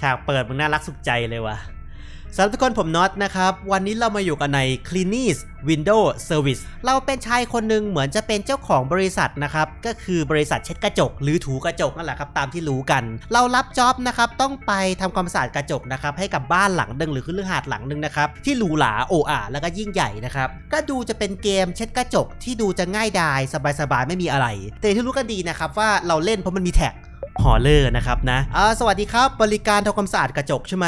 ฉากเปิดมึงน่ารักสุขใจเลยว่ะสำหรับทุกคนผมน็อตนะครับวันนี้เรามาอยู่กันใน c l e a n i s Window Service เราเป็นชายคนหนึ่งเหมือนจะเป็นเจ้าของบริษัทนะครับ ก็คือบริษัทเช็ดกระจกหรือถูกระจกนั่นแหละครับตามที่รู้กัน เรารับจ็อบนะครับ ต้องไปทำความสะอาดกระจกนะครับ ให้กับบ้านหลังหนึ่งหรือคือเรื่องหาดหลังหนึ่งนะครับที่หรูหราโอ้อาแล้วก็ยิ่งใหญ่นะครับก็ดูจะเป็นเกม เช็ดกระจกที่ดูจะง่ายดายสบายๆไม่มีอะไร แต่ที่รู้กันดีนะครับ ว่าเราเล่นเพราะมันมีแท็กฮอลเลอร์นะครับนะอ่าสวัสดีครับ บริการทำความสะอาดกระจกใช่ไหม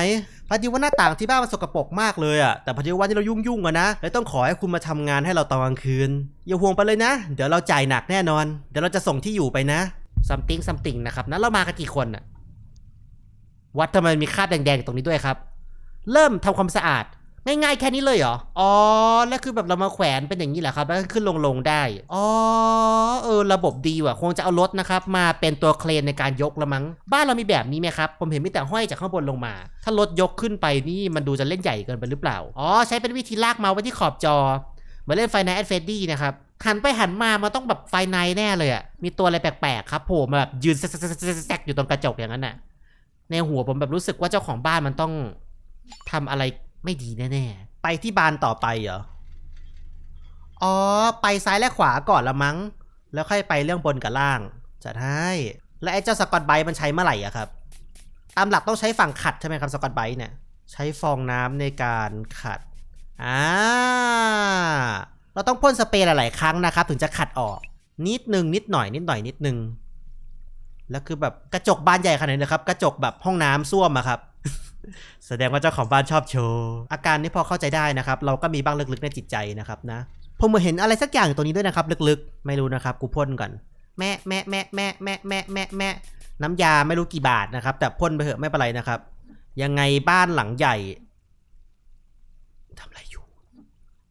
พอดีว่าหน้าต่างที่บ้านมันสกปรกมากเลยอะแต่พอดีว่าที่เรายุ่งยุ่งอะนะเลยต้องขอให้คุณมาทำงานให้เราตอนกลางคืนอย่าห่วงไปเลยนะ เดี๋ยวเราจ่ายหนักแน่นอน เดี๋ยวเราจะส่งที่อยู่ไปนะซัมติงซัมติงนะครับนั้นเรามากันกี่คนอะวัดทำไมมีคราบแดง ๆ ตรงนี้ด้วยครับ เริ่มทำความสะอาดง่ายๆ แค่นี้เลยเหรอ อ๋อ แล้วคือแบบเรามาแขวนเป็นอย่างนี้แหละครับ แล้วขึ้นลงลงได้ อ๋อ เออ ระบบดีว่ะ คงจะเอารถนะครับ มาเป็นตัวเครนในการยกละมั้ง บ้านเรามีแบบนี้ไหมครับ ผมเห็นมีแต่ห้อยจากข้างบนลงมา ถ้ารถยกขึ้นไปนี่มันดูจะเล่นใหญ่เกินไปหรือเปล่า อ๋อ ใช้เป็นวิธีลากมาไว้ที่ขอบจอ เหมือนเล่นไฟในแอดเฟดดี้นะครับ หันไปหันมา มันต้องแบบไฟในแน่เลยอะมีตัวอะไรแปลกๆ ครับโผล่มาแบบยืนแซกๆอยู่ตรงกระจกอย่างนั้นน่ะ ในหัวผมแบบรู้สึกว่าเจ้าของบ้านมันต้องทำอะไรไม่ดีแน่ๆไปที่บานต่อไปเหรอ อ๋อ ไปซ้ายและขวาก่อนละมั้ง แล้วค่อยไปเรื่องบนกับล่างจไดให้ และไอ้เจ้าสกอตไบมันใช้เมื่อไหร่อะครับ ตามหลักต้องใช้ฝั่งขัดใช่ไหมครับสกอตไบเนี่ย ใช้ฟองน้ำในการขัด อ่า เราต้องพ่นสเปรย์หลาย ๆ ครั้งนะครับถึงจะขัดออก นิดหนึ่งนิดหน่อย นิดหน่อยนิดหนึ่งแล้วคือแบบกระจกบานใหญ่ขนาดนี้นะครับกระจกแบบห้องน้ำซ่วมอะครับแสดงว่าเจ้าของบ้านชอบโชว์อาการนี้พอเข้าใจได้นะครับ เราก็มีบ้างลึกๆในจิตใจนะครับนะผมเหมาเห็นอะไรสักอย่างอยู่ตรงนี้ด้วยนะครับลึกๆ ไม่รู้นะครับ กูพ่นก่อนแม่แม่แม่แม่แม่แม่แม่แม่น้ำยาไม่รู้กี่บาทนะครับ แต่พ่นไปเถอะไม่เป็นไรนะครับ ยังไงบ้านหลังใหญ่ทำอะไรอยู่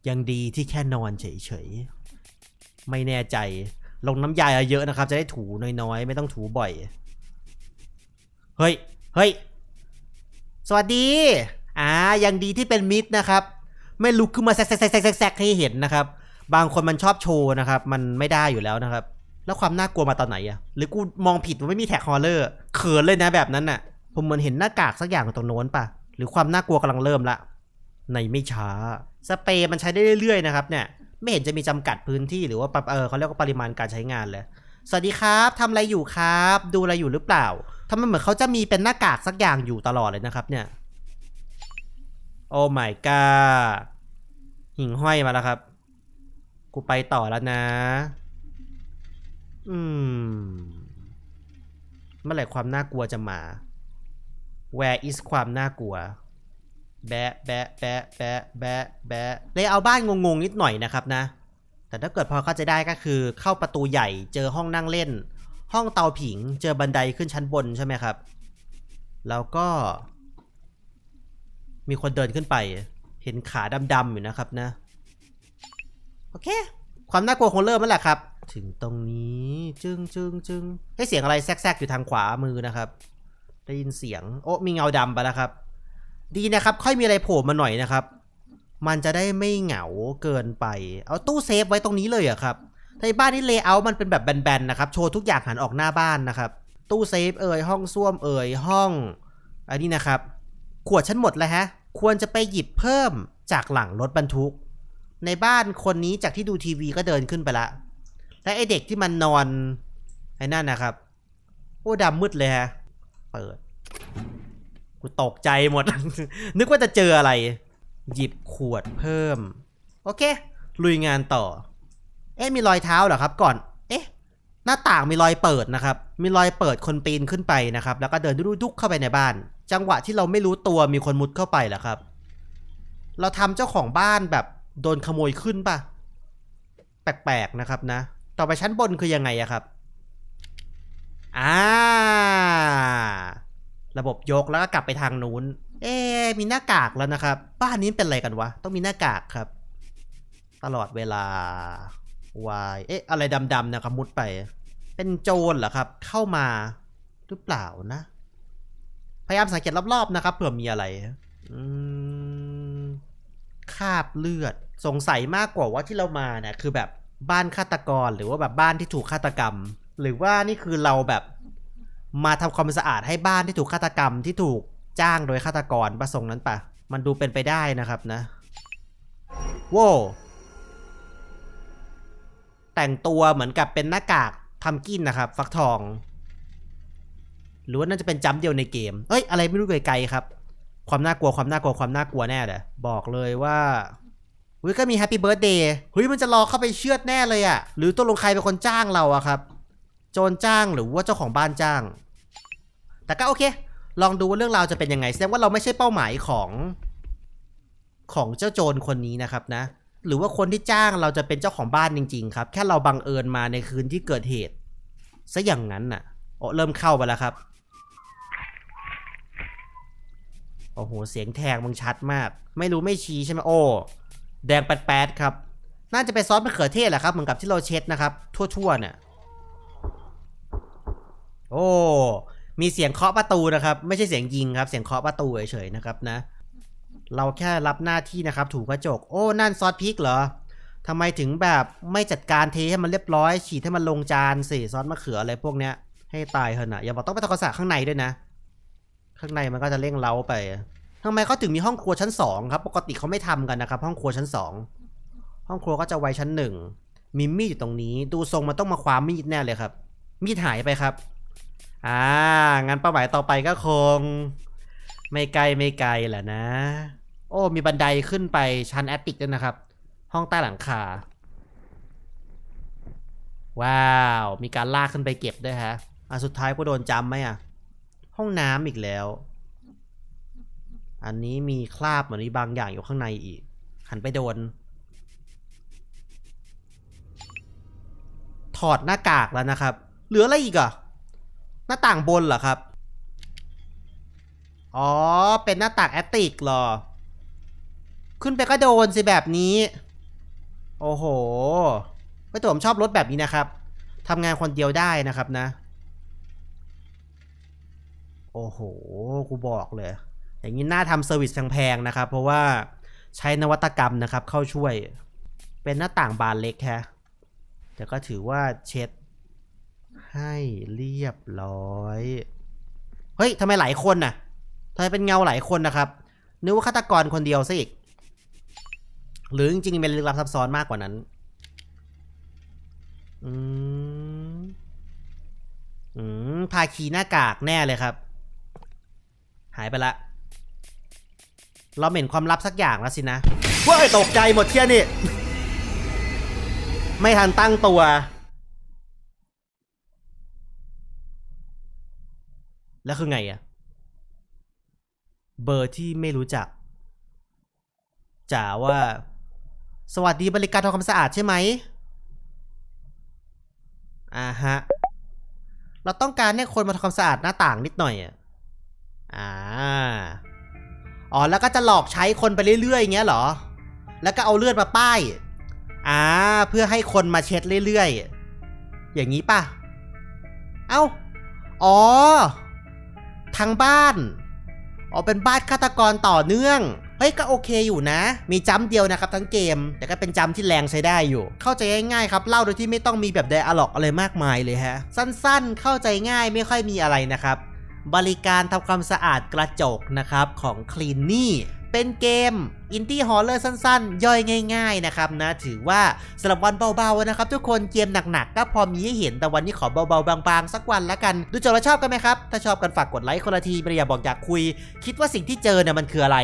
ยังดีที่แค่นอนเฉยๆไม่แน่ใจลงน้ำยาเยอะนะครับ จะได้ถูน้อยๆไม่ต้องถูบ่อยเฮ้ยเฮ้ยสวัสดี อ่า ยังดีที่เป็นมิดนะครับ ไม่ลุกขึ้นมาแซกแซกแซกให้เห็นนะครับ บางคนมันชอบโชว์นะครับ มันไม่ได้อยู่แล้วนะครับ แล้วความน่ากลัวมาตอนไหนอะ หรือกูมองผิดว่าไม่มีแท็กฮอลเลอร์เขินเลยนะแบบนั้นน่ะ ผมเหมือนเห็นหน้ากากสักอย่างตรงโน้นปะ หรือความน่ากลัวกำลังเริ่มละในไม่ช้า สเปรย์มันใช้ได้เรื่อยๆนะครับเนี่ย ไม่เห็นจะมีจำกัดพื้นที่หรือว่า เออเขาเรียกว่าปริมาณการใช้งานเลยสวัสดีครับทำอะไรอยู่ครับ ดูอะไรอยู่หรือเปล่าทำไมเหมือนเขาจะมีเป็นหน้ากากสักอย่างอยู่ตลอดเลยนะครับเนี่ยโอ้ my g ้าหิ่งห้อยมาแล้วครับ กูไปต่อแล้วนะอืมเมื่อไหร่ความน่ากลัวจะมา where is ความน่ากลัวแบะแบะแบะแบะแบะแบะเลยเอาบ้านงงๆ นิดหน่อยนะครับนะแต่ถ้าเกิดพอเข้าใจได้ก็คือ เข้าประตูใหญ่เจอห้องนั่งเล่น ห้องเตาผิงเจอบันไดขึ้นชั้นบนใช่ไหมครับ แล้วก็ มีคนเดินขึ้นไป เห็นขาดำๆอยู่นะครับนะ โอเค ความน่ากลัวของเริ่มแล้วแหละครับ ถึงตรงนี้จึงจึงจึงให้เสียงอะไรแทรกๆอยู่ทางขวามือนะครับ ได้ยินเสียงโอ้มีเงาดำไปแล้วครับ ดีนะครับ ค่อยมีอะไรโผล่มาหน่อยนะครับมันจะได้ไม่เหงาเกินไป เอาตู้ เซฟ ไว้ตรงนี้เลยอะครับ ในบ้านนี้เลเยอร์มันเป็นแบบแบนๆ นะครับ โชว์ทุกอย่างหันออกหน้าบ้านนะครับ ตู้ เซฟ เอ่ยห้องส้วมเอ่ย ห้อง อันนี้นะครับ ขวดฉันหมดแล้วฮะ ควรจะไปหยิบเพิ่มจากหลังรถบรรทุก ในบ้านคนนี้จากที่ดูทีวีก็เดินขึ้นไปละ และไอเด็กที่มันนอน ไอ้นั่นนะครับ โอ้ดำมืดเลยฮะ เปิด กูตกใจหมด นึกว่าจะเจออะไรหยิบขวดเพิ่ม โอเค ลุยงานต่อ เอ๊ะมีรอยเท้าเหรอครับก่อน เอ๊ะหน้าต่างมีรอยเปิดนะครับ มีรอยเปิดคนปีนขึ้นไปนะครับ แล้วก็เดินดุกเข้าไปในบ้าน จังหวะที่เราไม่รู้ตัวมีคนมุดเข้าไปเหรอครับ เราทำเจ้าของบ้านแบบโดนขโมยขึ้นปะแปลกๆนะครับนะ ต่อไปชั้นบนคือยังไงอะครับอ่า ระบบยกแล้วก็กลับไปทางนู้นเอ๊มีหน้ากากแล้วนะครับ บ้านนี้เป็นอะไรกัน วะ ต้องมีหน้ากากครับ ตลอดเวลาวาย เอ๊ะ อะไรดำๆนะครับ มุดไป เป็นโจรเหรอครับ เข้ามาหรือเปล่านะ พยายามสังเกตรอบๆนะครับเผื่อมีอะไรคาบเลือดสงสัยมากกว่าว่าที่เรามาเนี่ย คือแบบบ้านฆาตกรหรือว่าแบบบ้านที่ถูกฆาตกรรม หรือว่านี่คือเราแบบ มาทำความสะอาดให้บ้านที่ถูกฆาตกรรมที่ถูกจ้างโดยฆาตกรประสงค์นั้นปะมันดูเป็นไปได้นะครับนะ โว้ แต่งตัวเหมือนกับเป็นหน้ากากทำกินนะครับฟักทอง หรือว่าน่าจะเป็นจัมเดียวในเกม เอ้ย อะไรไม่รู้ไกลๆครับ ความน่ากลัวความน่ากลัวความน่ากลัวแน่เลยบอกเลยว่าเฮ้ยก็มีแฮปปี้เบิร์ดเดย์ เฮ้ยมันจะรอเข้าไปเชือดแน่เลยอะ หรือตัวลงใครเป็นคนจ้างเราอะครับ โจรจ้างหรือว่าเจ้าของบ้านจ้าง แต่ก็โอเคลองดูว่าเรื่องราวจะเป็นยังไงแสดงว่าเราไม่ใช่เป้าหมายของของเจ้าโจรคนนี้นะครับนะ หรือว่าคนที่จ้างเราจะเป็นเจ้าของบ้านจริงๆครับแค่เราบังเอิญมาในคืนที่เกิดเหตุซะอย่างนั้นน่ะ๋อเริ่มเข้าไปแล้วครับ โอ้โห เสียงแทงมึงชัดมาก ไม่รู้ไม่ชี้ใช่ไหมโอ้แดงแปดๆครับ น่าจะไปซอสมะเขือเทศแหละครับเหมือนกับที่เราเช็ดนะครับ ทั่วๆเนี่ยโอ้มีเสียงเคาะประตูนะครับไม่ใช่เสียงยิงครับเสียงเคาะประตูเฉยๆนะครับนะ เราแค่รับหน้าที่นะครับ ถูกระจก โอ้นั่นซอสพริกเหรอทำไมถึงแบบไม่จัดการเทให้มันเรียบร้อย ฉีดให้มันลงจานสิซอสมะเขืออะไรพวกเนี้ยให้ตายเถอะนะอย่าบอกต้องไปทำความสะอาดข้างในด้วยนะ ข้างในมันก็จะเร่งเล้าไปทำไมเขาถึงมีห้องครัวชั้นสองครับ ปกติเขาไม่ทำกันนะครับห้องครัวชั้นสองห้องครัวก็จะไว้ชั้นหนึ่งมีมีดอยู่ตรงนี้ดูทรงมันต้องมาความมีดแน่เลยครับมีดหายไปครับอ่า งั้นเป้าหมายต่อไปก็คง ไม่ไกลไม่ไกลแหละนะ โอ้มีบันไดขึ้นไปชั้นแอตติกด้วยนะครับ ห้องใต้หลังคาว้าว มีการลากขึ้นไปเก็บด้วยฮะอ่ะสุดท้ายก็โดนจำไหมอ่ะ ห้องน้ำอีกแล้ว อันนี้มีคราบเหมือนมีบางอย่างอยู่ข้างในอีกหันไปโดน ถอดหน้ากากแล้วนะครับ เหลืออะไรอีกอ่ะหน้าต่างบนเหรอครับ อ๋อ เป็นหน้าต่างแอตติกเหรอ ขึ้นไปก็โดนสิแบบนี้ โอ้โหก็ตัผมชอบรถแบบนี้นะครับ ทำงานคนเดียวได้นะครับนะ โอ้โห กูบอกเลย อย่างนี้น่าทำเซอร์วิสแพงๆนะครับ เพราะว่าใช้นวัตกรรมนะครับ เข้าช่วย เป็นหน้าต่างบานเล็กแค่ แต่ก็ถือว่าเช็ดให้เรียบร้อย เฮ้ยทำไมหลายคนน่ะ ทำไมเป็นเงาหลายคนนะครับ นึกว่าฆาตกรคนเดียวซะอีก หรือจริงๆเป็นลึกลับซับซ้อนมากกว่านั้น อืม อืมพาคีหน้ากากแน่เลยครับ หายไปละ เราเห็นความลับสักอย่างแล้วสินะว้าตกใจหมดเที่ยนี่ ไม่ทันตั้งตัวแล้วคือไงอะเบอร์ที่ไม่รู้จักจ๋าว่า สวัสดีบริการทำความสะอาดใช่ไหมอ่าฮะ เราต้องการให้คนมาทำความสะอาดหน้าต่างนิดหน่อย อ่ะ อ่า อ๋อ แล้วก็จะหลอกใช้คนไปเรื่อยๆอย่างเงี้ยเหรอ แล้วก็เอาเลือดมาป้าย อ่า เพื่อให้คนมาเช็ดเรื่อยๆ อย่างนี้ป่ะ เอา้า อ๋อทั้งบ้านอาเป็นบ้านฆาตกรต่อเนื่อง เฮ้ยก็โอเคอยู่นะ มีจำเดียวนะครับทั้งเกม แต่ก็เป็นจำที่แรงใช้ได้อยู่ เข้าใจง่ายๆครับ เล่าโดยที่ไม่ต้องมีแบบไดอะล็อกอะไรมากมายเลยฮะ สั้นๆ เข้าใจง่ายไม่ค่อยมีอะไรนะครับ บริการทำความสะอาดกระจกนะครับของคลีนนี่เป็นเกมอินดี้ฮอลเลอร์สั้น ๆ ย่อยง่าย ๆ นะครับนะ ถือว่าสำหรับวันเบา ๆ นะครับ ทุกคน เกมหนัก ๆ ก็พอมีให้เห็นแต่วันนี้ขอเบา ๆ บาง ๆ สักวันละกัน ดูจบแล้วชอบกันไหมครับ ถ้าชอบกันฝากกดไลค์ คนละทีไม่อยากบอกอยากคุย คิดว่าสิ่งที่เจอเนี่ยมันคืออะไร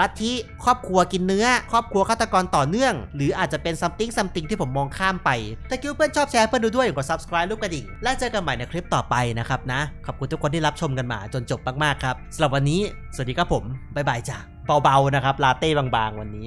ลัทธิครอบครัวกินเนื้อ ครอบครัวฆาตกรต่อเนื่อง หรืออาจจะเป็นซัมติงซัมติงที่ผมมองข้ามไปถ้าคิวเพื่อนชอบแชร์เพื่อนดูด้วยกด subscribe รูปกระดิ่งและเจอกันใหม่ในคลิปต่อไปนะครับนะขอบคุณทุกคนที่รับชมกันมาจนจบมากๆครับสำหรับวันนี้สวัสดีครับผมบ๊ายบายจ้าเบา ๆ นะครับ ลาเต้ บางๆ วันนี้